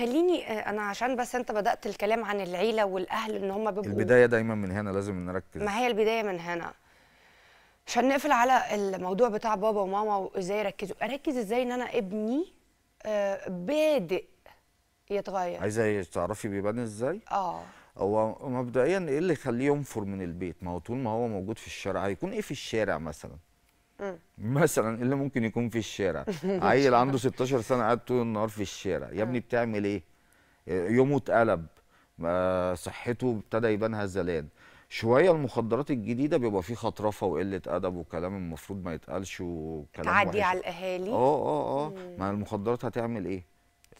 خليني آه، انا عشان بس انت بدات الكلام عن العيله والاهل ان هم بيبقوا البدايه دايما من هنا لازم نركز ما هي البدايه من هنا عشان نقفل على الموضوع بتاع بابا وماما وازاي يركزوا اركز ازاي ان انا ابني آه، بادئ يتغير عايزه تعرفي بيبان ازاي اه هو مبدئيا ايه اللي يخليه ينفر من البيت ما هو طول ما هو موجود في الشارع هيكون ايه في الشارع مثلا مثلا اللي ممكن يكون في الشارع عيل عنده 16 سنه قاعد طول النهار في الشارع يا ابني بتعمل ايه يومه اتقلب صحته ابتدى يبان هزلان شويه المخدرات الجديده بيبقى فيه خطرفه وقله ادب وكلام المفروض ما يتقالش وكلام تعدي على الاهالي اه اه اه ما المخدرات هتعمل ايه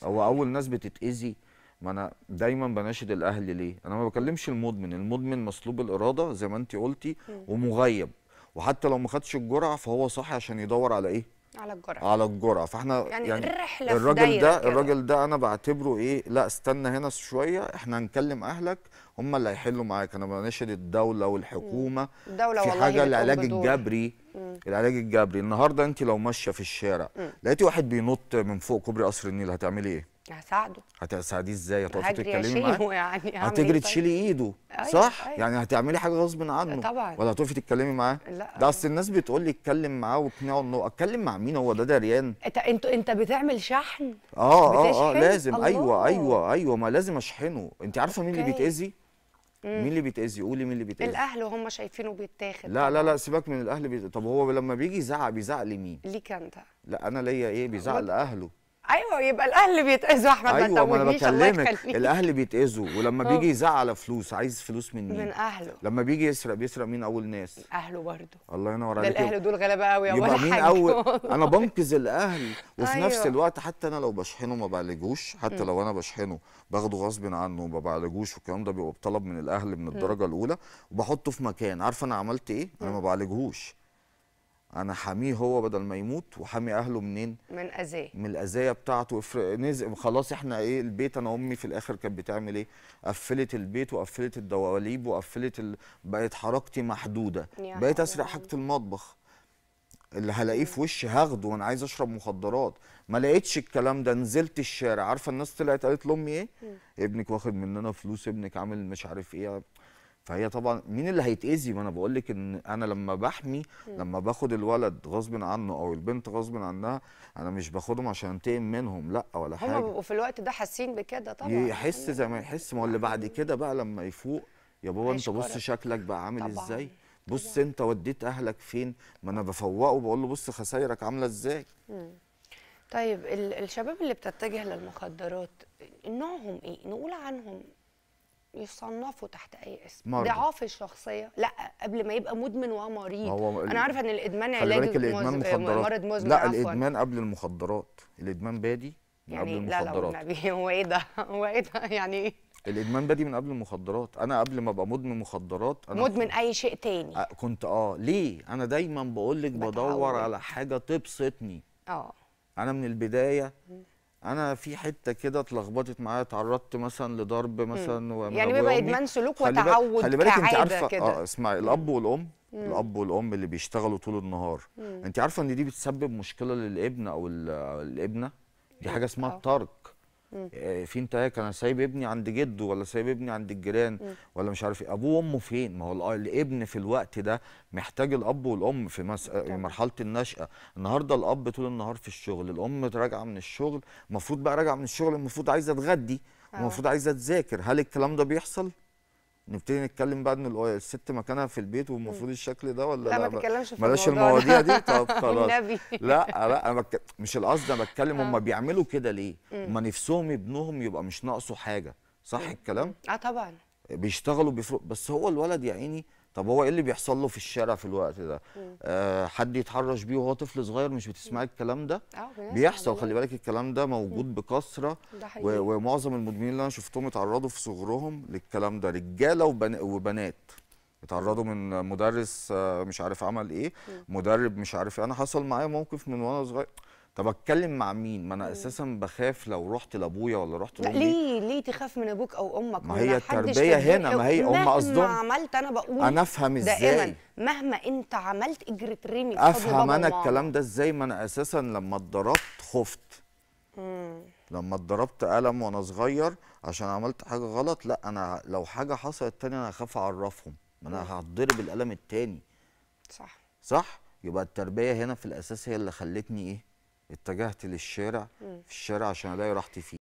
هو اول ناس بتتاذي ما انا دايما بناشد الاهل ليه انا ما بكلمش المدمن المدمن مصلوب الاراده زي ما انت قلتي ومغيب وحتى لو ما خدش الجرعه فهو صاحي عشان يدور على ايه على الجرعه على الجرعه فاحنا يعني, يعني الرحله الراجل ده كده. الراجل ده انا بعتبره ايه لا استنى هنا شويه احنا هنكلم اهلك هم اللي هيحلوا معاك انا بناشد الدوله والحكومه الدولة في والله حاجه العلاج الجبري مم. العلاج الجبري النهارده انت لو ماشيه في الشارع لقيتي واحد بينط من فوق كوبري قصر النيل هتعملي ايه هساعده هتساعديه ازاي هتقفي تتكلمي معاه يعني هتجري إيه تشيلي طيب؟ ايده أيوة صح أيوة. يعني هتعملي حاجه غصب عنه طبعا ولا هتقفي تتكلمي معاه لا ده اصل الناس بتقول لي اتكلم معاه واقنعه انه اتكلم مع مين هو ده دريان انت انت انت بتعمل شحن اه اه اه لازم أيوة، الله. ايوه ايوه ايوه ما لازم اشحنه انت عارفه مين اللي بيتاذي مم. مين اللي بيتاذي قولي مين اللي بيتاذي الاهل وهم شايفينه بيتاخد لا لا لا سيبك من الاهل بيت... طب هو لما بيجي يزعق بيزعق لمين ليك انت لا انا ليا ايه بيزعق لاهله ايوه يبقى الاهل بيتاذوا احمد أيوة ما انا بكلمك الاهل بيتاذوا ولما بيجي يزعق على فلوس عايز فلوس من مين؟ من اهله لما بيجي يسرق بيسرق مين اول ناس؟ اهله برضه الله ينور عليك ده الاهل دول غلابه قوي يا ولا مين اول انا بنقذ الاهل وفي أيوة. نفس الوقت حتى انا لو بشحنه ما بعالجوش حتى م. لو انا بشحنه باخده غصب عنه وما بعالجوش والكلام ده بيبقى بطلب من الاهل من الدرجه م. الاولى وبحطه في مكان عارفه انا عملت ايه؟ انا ما بعالجهوش انا حاميه هو بدل ما يموت وحامي اهله منين من اذاه من الاذيه بتاعته افرق نزق خلاص احنا ايه البيت انا امي في الاخر كانت بتعمل ايه قفلت البيت وقفلت الدواليب وقفلت ال... بقت حركتي محدوده بقيت اسرق حاجه المطبخ اللي هلاقيه في وشي هاخده وانا عايز اشرب مخدرات ما لقيتش الكلام ده نزلت الشارع عارفه الناس طلعت قالت لامي ايه ابنك واخد مننا فلوس ابنك عامل مش عارف ايه فهي طبعا مين اللي هيتاذي ما انا بقول لك ان انا لما بحمي لما باخد الولد غصب عنه او البنت غصب عنها انا مش باخدهم عشان انتقم منهم لا ولا حاجه هم بيبقوا في الوقت ده حاسين بكده طبعا يحس زي ما يحس ما هو اللي بعد كده بقى لما يفوق يا بابا انت بص شكلك بقى عامل طبعًا. ازاي بص انت وديت اهلك فين ما انا بفوقه بقول له بص خسايرك عامله ازاي طيب الشباب اللي بتتجه للمخدرات نوعهم ايه نقول عنهم يصنفوا تحت اي اسم مرضى. ضعاف الشخصيه لا قبل ما يبقى مدمن ومريض هو انا عارفه ان الادمان علاج الادمان آه، مخدرات مرض مزمن لا عفواً. الادمان قبل المخدرات الادمان بادي من يعني قبل لا المخدرات لا لا هو ايه ده هو ايه ده يعني ايه الادمان بادي من قبل المخدرات انا قبل ما ابقى مدمن مخدرات انا مدمن اي شيء تاني كنت اه ليه انا دايما بقول لك بدور على حاجه تبسطني اه انا من البدايه انا في حته كده اتلخبطت معايا تعرضت مثلا لضرب مثلا يعني بيبقى ادمان سلوك وتعود خلي بالك انت عارفه كده. اه اسمعي الاب والام مم. الاب والام اللي بيشتغلوا طول النهار مم. انت عارفه ان دي بتسبب مشكله للابن او الابنه دي حاجه اسمها الترك آه. آه، في انتهاك إيه انا سايب ابني عند جده ولا سايب ابني عند الجيران ولا مش عارف ايه ابوه وامه فين ما هو الابن في الوقت ده محتاج الاب والام في مس... آه، مرحله النشاه النهارده الاب طول النهار في الشغل الام راجعه من الشغل المفروض بقى راجعه من الشغل المفروض عايزه تغدي آه. المفروض عايزه تذاكر هل الكلام ده بيحصل نبتدي نتكلم بقى ان الست مكانها في البيت والمفروض الشكل ده ولا لا, لا ما تتكلمش في المواضيع دي طب خلاص لا لا انا بك... مش القصد انا بتكلم آه. هم بيعملوا كده ليه؟ هم نفسهم ابنهم يبقى مش ناقصه حاجه صح الكلام؟ اه طبعا بيشتغلوا بيفرق بس هو الولد يا عيني طب هو ايه اللي بيحصل له في الشارع في الوقت ده آه حد يتحرش بيه وهو طفل صغير مش بتسمعي الكلام ده اه، بيحصل خلي بالك الكلام ده موجود بكثره ومعظم المدمنين اللي انا شفتهم اتعرضوا في صغرهم للكلام ده رجاله وبن... وبنات اتعرضوا من مدرس آه، مش عارف عمل ايه مدرب مش عارف إيه. انا حصل معايا موقف من وانا صغير طب اتكلم مع مين ما انا اساسا بخاف لو رحت لابويا ولا رحت لامي ليه ليه تخاف من ابوك او امك ما هي التربيه هنا ما هي هم قصدهم مهما عملت انا بقول انا افهم ازاي دائما مهما انت عملت اجري ترمي افهم انا الكلام ده ازاي ما انا اساسا لما اتضربت خفت مم. لما اتضربت قلم وانا صغير عشان عملت حاجه غلط لا انا لو حاجه حصلت تاني انا هخاف اعرفهم ما انا هتضرب القلم التاني صح صح يبقى التربيه هنا في الاساس هي اللي خلتني ايه اتجهت للشارع في الشارع عشان الاقي راحتي فيه